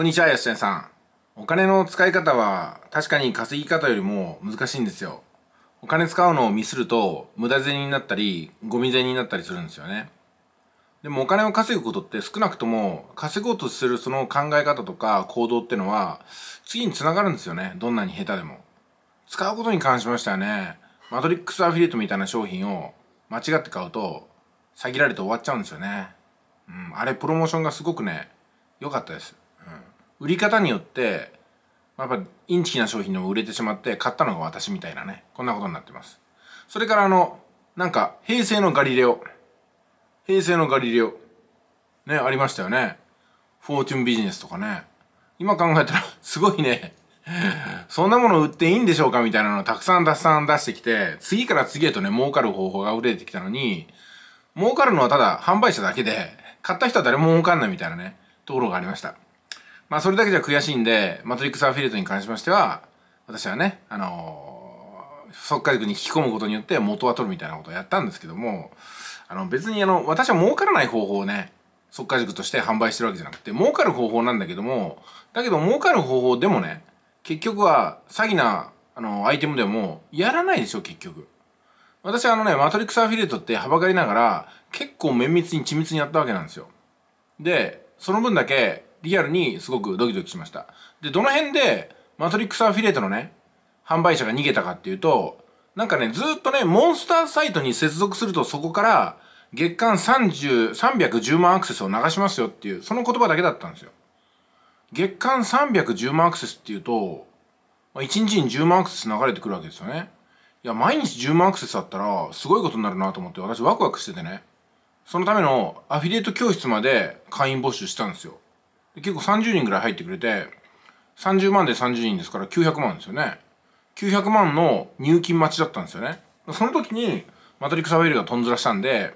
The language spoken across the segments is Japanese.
こんにちは、よしちゃんさん。お金の使い方は確かに稼ぎ方よりも難しいんですよ。お金使うのをミスると無駄銭になったり、ゴミ銭になったりするんですよね。でもお金を稼ぐことって少なくとも稼ごうとするその考え方とか行動ってのは次につながるんですよね。どんなに下手でも。使うことに関しましてはね、マトリックスアフィリエイトみたいな商品を間違って買うと詐欺られて終わっちゃうんですよね。うん、あれプロモーションがすごくね、良かったです。売り方によって、やっぱインチキな商品でも売れてしまって買ったのが私みたいなね、こんなことになってます。それからあの、なんか、平成のガリレオ。平成のガリレオ。ね、ありましたよね。フォーチュンビジネスとかね。今考えたらすごいねそんなもの売っていいんでしょうかみたいなのをたくさんたくさん出してきて、次から次へとね、儲かる方法が売れてきたのに、儲かるのはただ販売者だけで、買った人は誰も儲かんないみたいなね、ところがありました。まあそれだけじゃ悔しいんで、マトリックスアフィリエイトに関しましては、私はね、あのー、即価塾に引き込むことによって元は取るみたいなことをやったんですけども、あの別にあの、私は儲からない方法をね、即価塾として販売してるわけじゃなくて、儲かる方法なんだけども、だけど儲かる方法でもね、結局は詐欺な、あの、アイテムでも、やらないでしょ、結局。私はあのね、マトリックスアフィリエイトってはばかりながら、結構綿密に緻密にやったわけなんですよ。で、その分だけ、リアルにすごくドキドキしました。で、どの辺で、マトリックスアフィリエイトのね、販売者が逃げたかっていうと、なんかね、ずっとね、モンスターサイトに接続するとそこから、月間30、310万アクセスを流しますよっていう、その言葉だけだったんですよ。月間310万アクセスっていうと、まあ、1日に10万アクセス流れてくるわけですよね。いや、毎日10万アクセスあったら、すごいことになるなと思って、私ワクワクしててね。そのためのアフィリエイト教室まで会員募集したんですよ。結構30人ぐらい入ってくれて、30万で30人ですから900万ですよね。900万の入金待ちだったんですよね。その時に、マトリックサウェルがとんずらしたんで、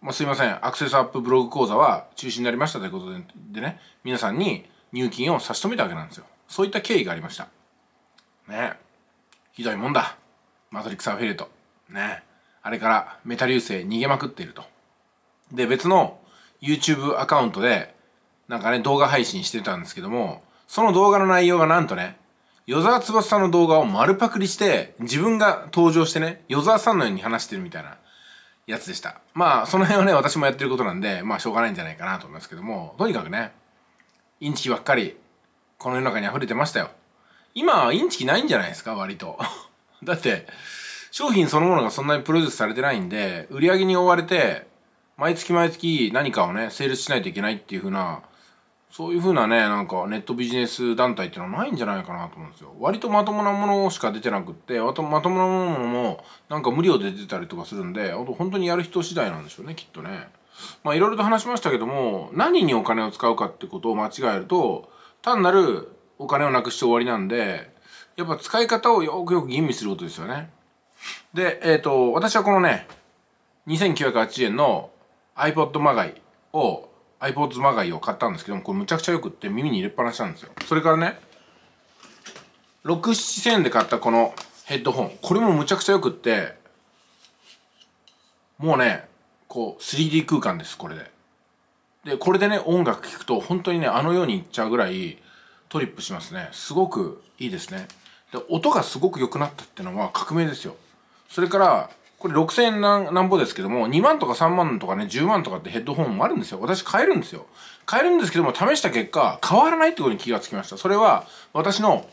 まあ、すいません、アクセスアップブログ講座は中止になりましたということででね、皆さんに入金を差し止めたわけなんですよ。そういった経緯がありました。ねひどいもんだ。マトリックスアフィリエイト。ねあれからメタ流星逃げまくっていると。で、別の YouTube アカウントでなんかね、動画配信してたんですけども、その動画の内容がなんとね、与沢翼さんの動画を丸パクリして、自分が登場してね、与沢さんのように話してるみたいなやつでした。まあ、その辺はね、私もやってることなんで、まあ、しょうがないんじゃないかなと思いますけども、とにかくね、インチキばっかり、この世の中に溢れてましたよ。今、インチキないんじゃないですか、割と。だって、商品そのものがそんなにプロデュースされてないんで、売り上げに追われて、毎月毎月何かをね、セールしないといけないっていう風なそういうふうなね、なんかネットビジネス団体ってのはないんじゃないかなと思うんですよ。割とまともなものしか出てなくって、あとまともなものもなんか無料で出てたりとかするんで、あと本当にやる人次第なんでしょうね、きっとね。まあいろいろと話しましたけども、何にお金を使うかってことを間違えると、単なるお金をなくして終わりなんで、やっぱ使い方をよくよく吟味することですよね。で、えっ、ー、と、私はこのね、2 9 0円の iPod まがいを相棒がいを買ったんですけどもこれむちゃくちゃよくって耳に入れっぱなしなんですよそれからね67000円で買ったこのヘッドホンこれもむちゃくちゃよくってもうねこう 3D 空間ですこれででこれでね音楽聴くと本当にねあのようにいっちゃうぐらいトリップしますねすごくいいですねで音がすごく良くなったっていうのは革命ですよそれからこれ6000円なんなんぼですけども、2万とか3万とかね、10万とかってヘッドホンもあるんですよ。私買えるんですよ。買えるんですけども、試した結果、変わらないってことに気がつきました。それは、私の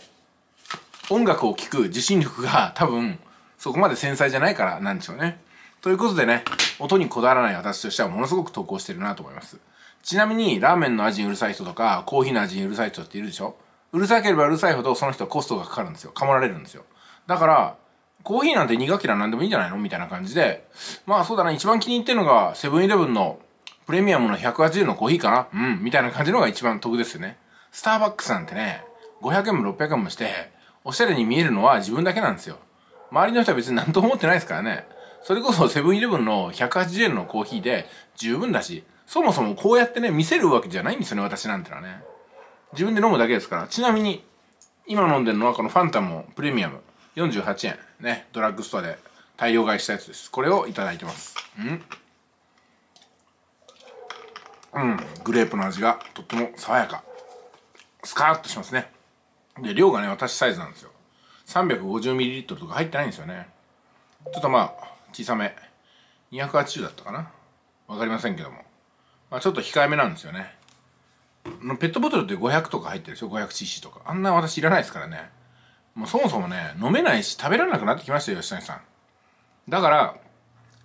音楽を聴く自信力が多分、そこまで繊細じゃないからなんでしょうね。ということでね、音にこだわらない私としてはものすごく投稿してるなと思います。ちなみに、ラーメンの味にうるさい人とか、コーヒーの味にうるさい人っているでしょうるさければうるさいほど、その人はコストがかかるんですよ。かもられるんですよ。だから、コーヒーなんて2かけなんでもいいんじゃないのみたいな感じで、まあそうだな、一番気に入ってるのが、セブンイレブンのプレミアムの180のコーヒーかなうん、みたいな感じのが一番得ですよね。スターバックスなんてね、500円も600円もして、おしゃれに見えるのは自分だけなんですよ。周りの人は別に何とも思ってないですからね。それこそセブンイレブンの180円のコーヒーで十分だし、そもそもこうやってね、見せるわけじゃないんですよね、私なんてのはね。自分で飲むだけですから。ちなみに、今飲んでるのはこのファンタもプレミアム48円。ねドラッグストアで大量買いしたやつですこれをいただいてますうんうんグレープの味がとっても爽やかスカーッとしますねで量がね私サイズなんですよ 350ml とか入ってないんですよねちょっとまあ小さめ280だったかな分かりませんけども、まあ、ちょっと控えめなんですよねペットボトルって500とか入ってるでしょ 500cc とかあんな私いらないですからねもうそもそもね飲めないし食べられなくなってきましたよ吉谷さんだから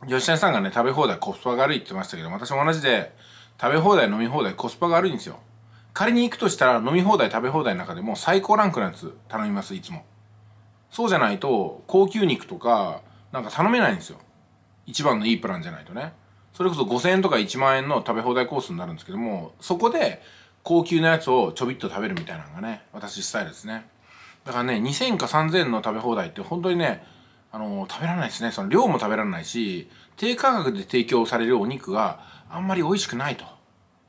吉谷さんがね食べ放題コスパが悪いって言ってましたけど私も同じで食べ放題飲み放題コスパが悪いんですよ仮に行くとしたら飲み放題食べ放題の中でも最高ランクのやつ頼みますいつもそうじゃないと高級肉とかなんか頼めないんですよ一番のいいプランじゃないとねそれこそ5000円とか1万円の食べ放題コースになるんですけどもそこで高級なやつをちょびっと食べるみたいなのがね私スタイルですねだからね2000か3000の食べ放題って本当にねあの食べられないですねその量も食べられないし低価格で提供されるお肉があんまり美味しくないと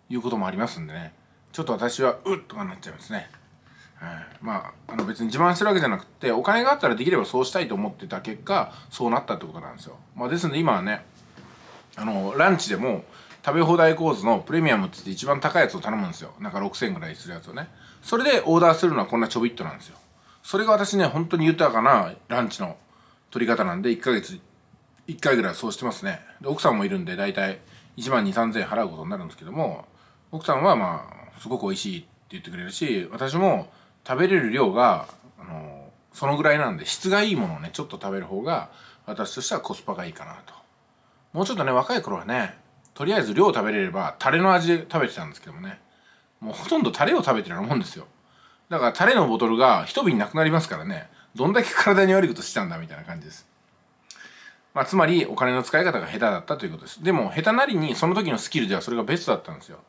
いうこともありますんでねちょっと私はうっとかなっちゃいますね、はい、まああの別に自慢してるわけじゃなくてお金があったらできればそうしたいと思ってた結果そうなったってことなんですよ、まあ、ですので今はねあのランチでも食べ放題コースのプレミアムっ言って一番高いやつを頼むんですよなんか6000ぐらいするやつをねそれでオーダーするのはこんなちょびっとなんですよそれが私ね本当に豊かなランチの取り方なんで1ヶ月1回ぐらいそうしてますねで奥さんもいるんで大体1万2 3 0 0 0円払うことになるんですけども奥さんはまあすごく美味しいって言ってくれるし私も食べれる量があのそのぐらいなんで質がいいものをねちょっと食べる方が私としてはコスパがいいかなともうちょっとね若い頃はねとりあえず量食べれればタレの味で食べてたんですけどもねもうほとんどタレを食べてるようなもんですよだからタレのボトルが一瓶なくなりますからねどんだけ体に悪いことしたんだみたいな感じです、まあ、つまりお金の使い方が下手だったということですでも下手なりにその時のスキルではそれがベストだったんですよ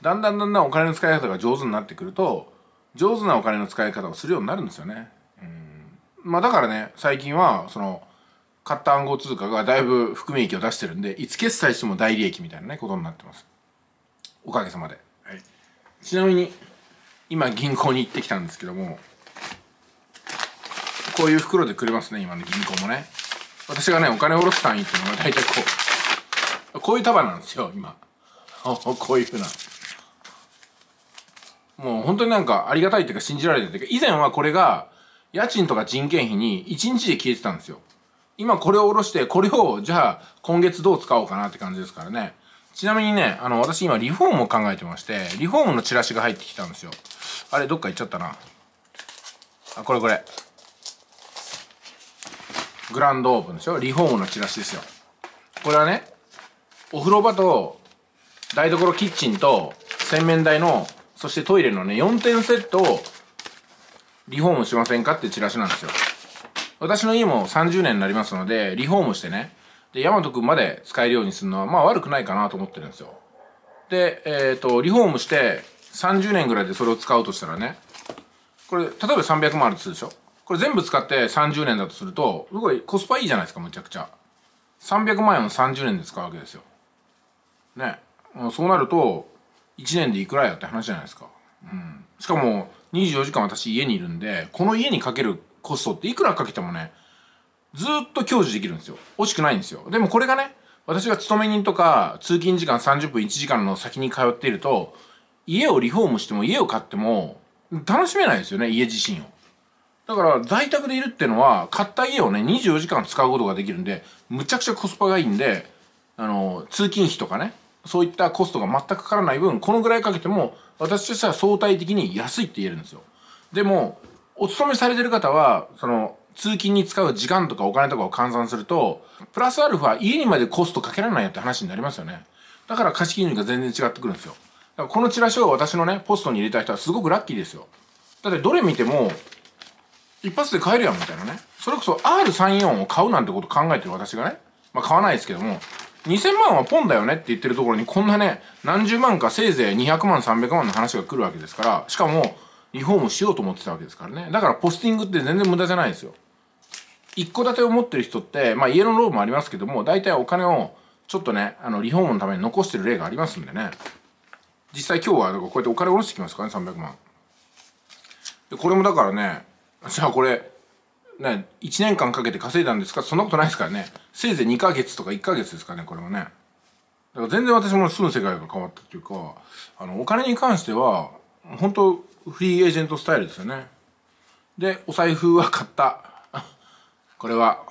だんだんだんだんお金の使い方が上手になってくると上手なお金の使い方をするようになるんですよねうんまあだからね最近はその買った暗号通貨がだいぶ含み益を出してるんでいつ決済しても大利益みたいなねことになってますおかげさまで、はい、ちなみに今銀行に行ってきたんですけどもこういう袋でくれますね今の銀行もね私がねお金下ろす単位っていうのが 大体こうこういう束なんですよ今 こういうふうなもう本当になんかありがたいっていうか信じられてて以前はこれが家賃とか人件費に1日で消えてたんですよ今これを下ろしてこれをじゃあ今月どう使おうかなって感じですからねちなみにねあの私今リフォームを考えてましてリフォームのチラシが入ってきたんですよあれどっか行っちゃったなあこれこれグランドオープンでしょリフォームのチラシですよこれはねお風呂場と台所キッチンと洗面台のそしてトイレのね4点セットをリフォームしませんかってチラシなんですよ私の家も30年になりますのでリフォームしてねで大和君まで使えるようにするのはまあ悪くないかなと思ってるんですよでえっ、ー、とリフォームして30年ぐらいでそれを使うとしたらねこれ例えば300万あるとするでしょこれ全部使って30年だとするとすごいコスパいいじゃないですかむちゃくちゃ300万円を30年で使うわけですよねそうなると1年でいくらやって話じゃないですか、うん、しかも24時間私家にいるんでこの家にかけるコストっていくらかけてもねずっと享受できるんですよ惜しくないんですよでもこれがね私が勤め人とか通勤時間30分1時間の先に通っていると家をリフォームしても家を買っても楽しめないですよね家自身をだから在宅でいるってのは買った家をね24時間使うことができるんでむちゃくちゃコスパがいいんであの通勤費とかねそういったコストが全くかからない分このぐらいかけても私としては相対的に安いって言えるんですよでもお勤めされてる方はその通勤に使う時間とかお金とかを換算するとプラスアルファ家にまでコストかけられないよって話になりますよねだから貸し金が全然違ってくるんですよこのチラシを私のね、ポストに入れた人はすごくラッキーですよ。だってどれ見ても、一発で買えるやんみたいなね。それこそ R34 を買うなんてこと考えてる私がね。まあ買わないですけども、2000万はポンだよねって言ってるところにこんなね、何十万かせいぜい200万300万の話が来るわけですから、しかも、リフォームしようと思ってたわけですからね。だからポスティングって全然無駄じゃないですよ。一戸建てを持ってる人って、まあ家のローンもありますけども、大体お金をちょっとね、あの、リフォームのために残してる例がありますんでね。実際今日はこうやってお金下ろしてきますからね300万でこれもだからねじゃあこれね1年間かけて稼いだんですかそんなことないですからねせいぜい2ヶ月とか1ヶ月ですかねこれもねだから全然私も住む世界が変わったというかあのお金に関しては本当フリーエージェントスタイルですよねでお財布は買ったこれは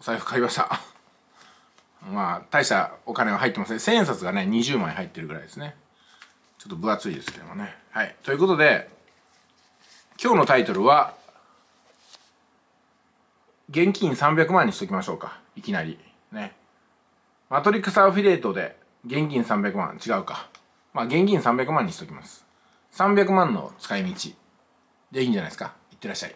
お財布買いましたまあ大したお金は入ってません千円札がね20枚入ってるぐらいですねちょっと分厚いですけどもねはいということで今日のタイトルは現金300万にしときましょうかいきなりねマトリックスアフィリエイトで現金300万違うかまあ現金300万にしときます300万の使い道でいいんじゃないですかいってらっしゃい